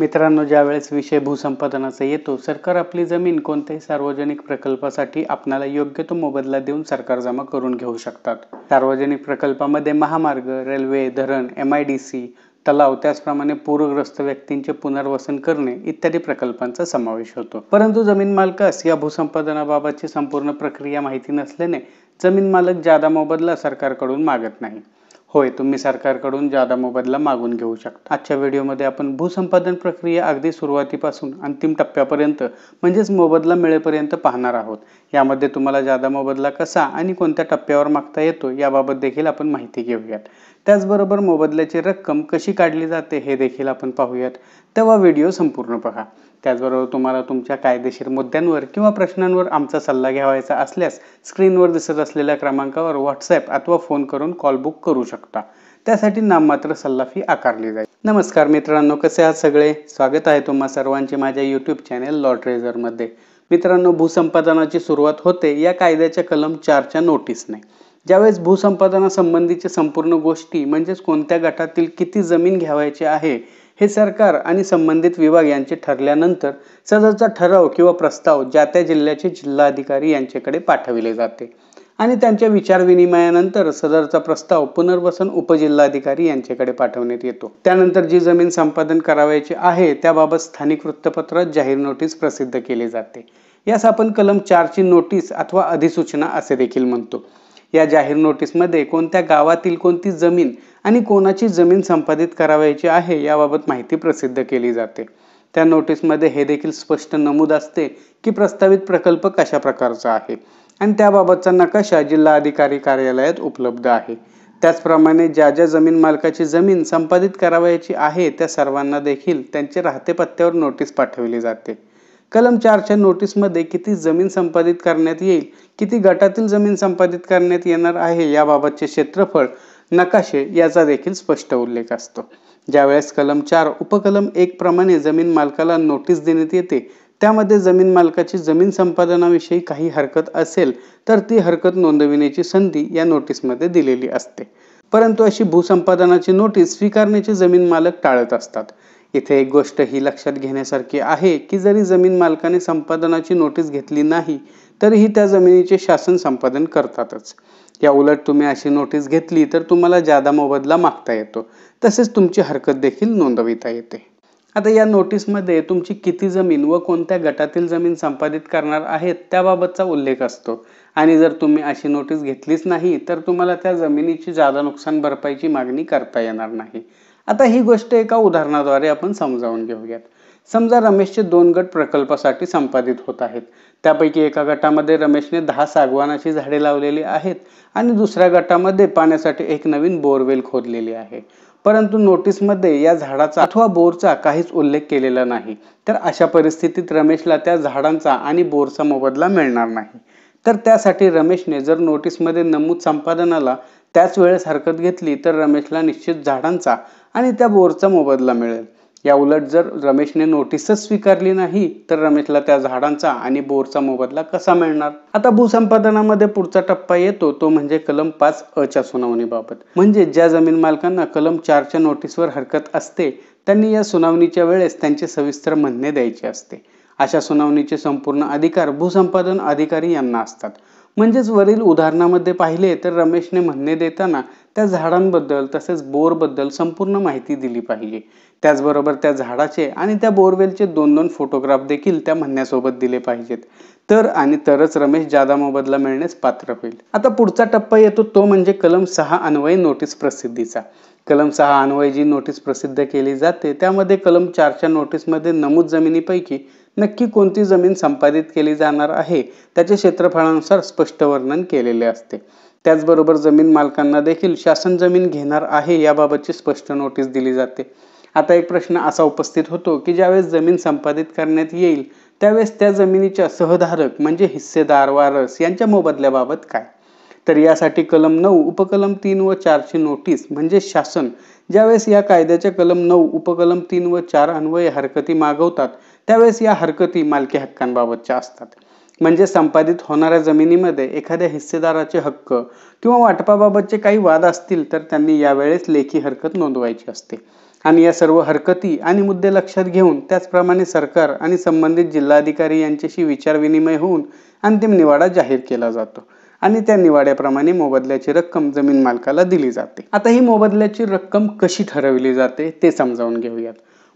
मित्रांनो ज्यावेळेस विषय भूसंपादनाचा येतो सरकार आपली जमीन कोणत्याही सार्वजनिक प्रकल्पासाठी आपणाला योग्य तो मोबदला देऊन सरकार जमा करून घेऊ शकतात सार्वजनिक प्रकल्पामध्ये महामार्ग रेल्वे धरण एम आय डी सी तलाव त्याचप्रमाणे पूरग्रस्त व्यक्तींचे पुनर्वसन करणे इत्यादी प्रकल्पांचा समावेश होतो परंतु जमीन मालकास या भूसंपादनाबाबतची संपूर्ण प्रक्रिया माहिती नसल्याने जमीन मालक जादा मोबदला सरकारकडून मागत नाही होय तुम्ही सरकारकडून जादा मोबदला मागून घेऊ शकता आजच्या व्हिडिओमध्ये आपण भूसंपादन प्रक्रिया अगदी सुरुवातीपासून अंतिम टप्प्यापर्यंत म्हणजेच मोबदला मिळेपर्यंत पाहणार आहोत यामध्ये तुम्हाला जादा मोबदला कसा आणि कोणत्या टप्प्यावर मागता येतो याबाबत देखील आपण माहिती घेऊयात त्याचबरोबर मोबदल्याची रक्कम कशी काढली जाते हे देखील आपण पाहूयात तेव्हा व्हिडिओ संपूर्ण पहा त्याचबरोबर तुम्हाला तुमच्या कायदेशीर मुद्द्यांवर किंवा प्रश्नांवर आमचा सल्ला घ्यावायचा असल्यास स्क्रीनवर दिसत असलेल्या क्रमांकावर व्हॉट्सॲप अथवा फोन करून कॉल बुक करू शकता त्यासाठी नाममात्र सल्ला फी आकारली जाईल नमस्कार मित्रांनो कसे आहात सगळे स्वागत आहे तुम्हा सर्वांचे माझ्या यूट्यूब चॅनेल लॉ ट्रेझरमध्ये मित्रांनो भूसंपादनाची सुरुवात होते या कायद्याच्या कलम चारच्या नोटीसने ज्यावेळेस भूसंपादनासंबंधीचे संपूर्ण गोष्टी म्हणजेच कोणत्या गटातील किती जमीन घ्यावायची आहे हे सरकार आणि संबंधित विभाग यांचे ठरल्यानंतर सदरचा ठराव किंवा प्रस्ताव ज्या त्या जिल्ह्याचे जिल्हाधिकारी यांच्याकडे पाठविले जाते आणि त्यांच्या विचारविनिमयानंतर सदरचा प्रस्ताव पुनर्वसन उपजिल्हाधिकारी यांच्याकडे पाठवण्यात येतो त्यानंतर जी जमीन संपादन करावायची आहे त्याबाबत स्थानिक वृत्तपत्रात जाहीर नोटीस प्रसिद्ध केली जाते यास आपण कलम चारची नोटीस अथवा अधिसूचना असे देखील म्हणतो या जाहीर नोटीसमध्ये कोणत्या गावातील कोणती जमीन आणि कोणाची जमीन संपादित करावयाची आहे याबाबत माहिती प्रसिद्ध केली जाते त्या नोटीसमध्ये हे देखील स्पष्ट नमूद असते की प्रस्तावित प्रकल्प कशा प्रकारचा आहे आणि त्याबाबतचा नकाशा जिल्हा अधिकारी कार्यालयात उपलब्ध आहे त्याचप्रमाणे ज्या ज्या जमीन मालकाची जमीन संपादित करावयाची आहे त्या सर्वांना देखील त्यांचे राहते पत्त्यावर नोटीस पाठवली जाते कलम चारच्या नोटीसमध्ये किती जमीन संपादित करण्यात येईल किती गटातील जमीन संपादित करण्यात येणार आहे याबाबतचे क्षेत्रफळ नकाशे याचा देखील स्पष्ट उल्लेख असतो ज्यावेळेस कलम चार उपकलम एक प्रमाणे जमीन मालकाला नोटीस देण्यात येते त्यामध्ये जमीन मालकाची जमीन संपादनाविषयी काही हरकत असेल तर ती हरकत नोंदविण्याची संधी या नोटीसमध्ये दिलेली असते परंतु अशी भूसंपादनाची नोटीस स्वीकारण्याचे जमीन मालक टाळत असतात इथे एक गोष्ट ही लक्षात घेण्यासारखी आहे की जरी जमीन मालकाने संपादनाची नोटीस घेतली नाही तरीही त्या जमिनीचे शासन संपादन करतातच या उलट तुम्ही अशी नोटीस घेतली तर तुम्हाला जादा मोबदला मागता येतो तसेच तुमची हरकत देखील नोंदविता येते आता या नोटीसमध्ये तुमची किती जमीन व कोणत्या गटातील जमीन संपादित करणार आहेत त्याबाबतचा उल्लेख असतो आणि जर तुम्ही अशी नोटीस घेतलीच नाही तर तुम्हाला त्या जमिनीची जादा नुकसान भरपाईची मागणी करता येणार नाही आता ही गोष्ट एका उदाहरणाद्वारे आपण समजावून घेऊयात समजा रमेशचे दोन गट प्रकल्पासाठी संपादित होत आहेत त्यापैकी एका गटामध्ये रमेशने दहा सागवानाची झाडे लावलेली आहेत आणि दुसऱ्या गटामध्ये पाण्यासाठी एक नवीन बोरवेल खोदलेली आहे परंतु नोटीसमध्ये या झाडाचा अथवा बोरचा काहीच उल्लेख केलेला नाही तर अशा परिस्थितीत रमेशला त्या झाडांचा आणि बोरचा मोबदला मिळणार नाही तर त्यासाठी रमेशने जर नोटीसमध्ये नमूद संपादनाला त्याच वेळेस हरकत घेतली तर रमेशला निश्चित झाडांचा आणि त्या बोरचा मोबदला मिळेल या उलट जर रमेशने नोटीसच स्वीकारली नाही तर रमेशला त्या झाडांचा आणि बोरचा मोबदला कसा मिळणार आता भूसंपादनामध्ये पुढचा टप्पा येतो तो, म्हणजे कलम पाच अच्या सुनावणीबाबत म्हणजे ज्या जमीन मालकांना कलम चारच्या नोटीसवर हरकत असते त्यांनी या सुनावणीच्या वेळेस त्यांचे सविस्तर म्हणणे द्यायचे असते अशा सुनावणीचे संपूर्ण अधिकार भूसंपादन अधिकारी यांना असतात म्हणजेच वरील उदाहरणामध्ये पाहिले तर रमेशने म्हणणे देताना त्या झाडांबद्दल तसेच बोरबद्दल संपूर्ण माहिती दिली पाहिजे त्याचबरोबर त्या झाडाचे आणि त्या बोरवेलचे दोन दोन फोटोग्राफ देखील त्या म्हणण्यासोबत दिले पाहिजेत तर आणि तरच रमेश जादा मोबदला मिळण्यास पात्र होईल आता पुढचा टप्पा येतो तो म्हणजे कलम सहा अन्वय नोटीस प्रसिद्धीचा कलम सहा अन्वय जी नोटीस प्रसिद्ध केली जाते त्यामध्ये कलम चारच्या नोटीसमध्ये नमूद जमिनीपैकी नक्की कोणती जमीन संपादित केली जाणार आहे त्याचे क्षेत्रफळानुसार स्पष्ट वर्णन केलेले असते त्याचबरोबर जमीन मालकांना देखील शासन जमीन घेणार आहे याबाबतची स्पष्ट नोटीस दिली जाते आता एक प्रश्न असा उपस्थित होतो की ज्यावेळेस जमीन संपादित करण्यात येईल त्यावेळेस त्या जमिनीच्या सहधारक म्हणजे हिस्सेदार वारस यांच्या मोबदल्याबाबत काय तर यासाठी कलम नऊ उपकलम तीन व चारची नोटीस म्हणजे शासन ज्यावेळेस या कायद्याचे कलम नऊ उपकलम तीन व चार अन्वय हरकती मागवतात त्यावेळेस या हरकती मालकी हक्कांबाबतच्या असतात म्हणजे संपादित होणाऱ्या जमिनीमध्ये एखाद्या हिस्सेदाराचे हक्क किंवा वाटपाबाबतचे काही वाद असतील तर त्यांनी यावेळेस लेखी हरकत नोंदवायची असते आणि या सर्व हरकती आणि मुद्दे लक्षात घेऊन त्याचप्रमाणे सरकार आणि संबंधित जिल्हाधिकारी यांच्याशी विचारविनिमय होऊन अंतिम निवाडा जाहीर केला जातो आणि त्या निवाड्याप्रमाणे मोबदल्याची रक्कम जमीन मालकाला दिली जाते आता ही मोबदल्याची रक्कम कशी ठरवली जाते ते समजावून घेऊयात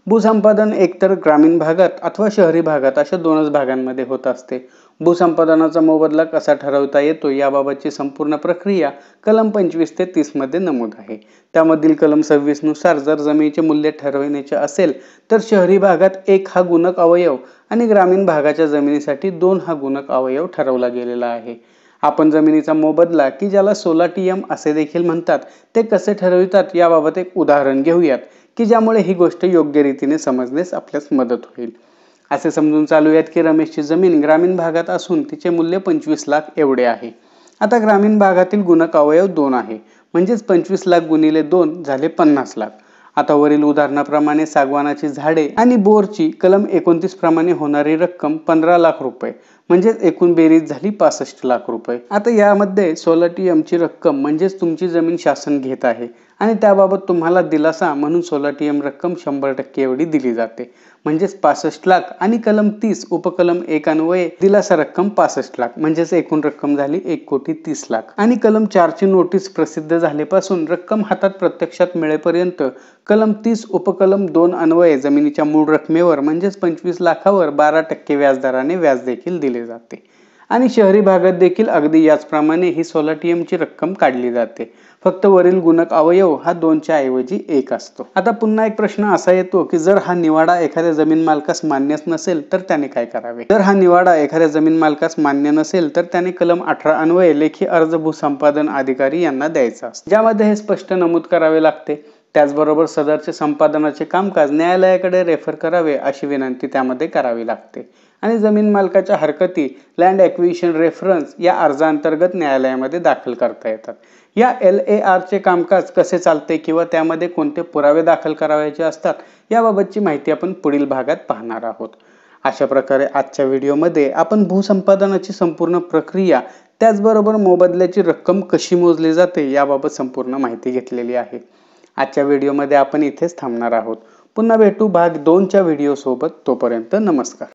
भूसंपादन एकतर ग्रामीण भागात अथवा शहरी भागात अशा दोनच भागांमध्ये होत असते भूसंपादनाचा मोबदला कसा ठरवता येतो याबाबतची संपूर्ण प्रक्रिया कलम पंचवीस ते तीसमध्ये नमूद आहे त्यामधील कलम सव्वीसनुसार जर जमिनीचे मूल्य ठरविण्याचे असेल तर शहरी भागात एक हा गुणक अवयव आणि ग्रामीण भागाच्या जमिनीसाठी दोन हा गुणक अवयव ठरवला गेलेला आहे आपण जमिनीचा मोबदला की ज्याला सोला टीएम असे देखील म्हणतात ते कसे ठरवितात याबाबत एक उदाहरण घेऊयात की ज्यामुळे ही गोष्ट योग्य रीतीने समजण्यास आपल्यास मदत होईल असे समजून चालूयात की रमेशची जमीन ग्रामीण भागात असून तिचे मूल्य पंचवीस लाख एवढे आहे आता ग्रामीण भागातील गुणक अवयव दोन आहे म्हणजेच पंचवीस लाख गुणिले दोन झाले पन्नास लाख आता वरील उदाहरणाप्रमाणे सागवानाची झाडे आणि बोरची कलम एकोणतीस प्रमाणे होणारी रक्कम पंधरा लाख रुपये म्हणजेच एकूण बेरीज झाली पासष्ट लाख रुपये आता यामध्ये एम एमची रक्कम म्हणजेच तुमची जमीन शासन घेत आहे आणि त्याबाबत तुम्हाला दिलासा म्हणून टी एम रक्कम शंभर टक्के एवढी दिली जाते म्हणजेच पासष्ट लाख आणि कलम तीस उपकलम एक अन्वये दिलासा रक्कम पासष्ट लाख म्हणजेच एकूण रक्कम झाली एक कोटी तीस लाख आणि कलम चारची नोटीस प्रसिद्ध झालेपासून रक्कम हातात प्रत्यक्षात मिळेपर्यंत कलम तीस उपकलम दोन अन्वये जमिनीच्या मूळ रकमेवर म्हणजेच पंचवीस लाखावर बारा टक्के व्याजदराने व्याज देखील दिले केले जाते आणि शहरी भागात देखील अगदी याचप्रमाणे ही सोलाटियमची रक्कम काढली जाते फक्त वरील गुणक अवयव हा च्या ऐवजी एक असतो आता पुन्हा एक प्रश्न असा येतो की जर हा निवाडा एखाद्या जमीन मालकास मान्यच नसेल तर त्याने काय करावे जर हा निवाडा एखाद्या जमीन मालकास मान्य नसेल तर त्याने कलम अठरा अन्वये लेखी अर्ज भूसंपादन अधिकारी यांना द्यायचा असतो ज्यामध्ये हे स्पष्ट नमूद करावे लागते त्याचबरोबर सदरचे संपादनाचे कामकाज न्यायालयाकडे रेफर करावे अशी विनंती त्यामध्ये करावी लागते आणि जमीन मालकाच्या हरकती लँड ॲक्विशन रेफरन्स या अर्जाअंतर्गत न्यायालयामध्ये दाखल करता येतात या एल ए आरचे कामकाज कसे चालते किंवा त्यामध्ये कोणते पुरावे दाखल करावयाचे असतात याबाबतची माहिती आपण पुढील भागात पाहणार आहोत अशा प्रकारे आजच्या व्हिडिओमध्ये आपण भूसंपादनाची संपूर्ण प्रक्रिया त्याचबरोबर मोबदल्याची रक्कम कशी मोजली जाते याबाबत संपूर्ण माहिती घेतलेली आहे आजच्या व्हिडिओमध्ये आपण इथेच थांबणार आहोत पुन्हा भेटू भाग दोनच्या व्हिडिओसोबत तोपर्यंत नमस्कार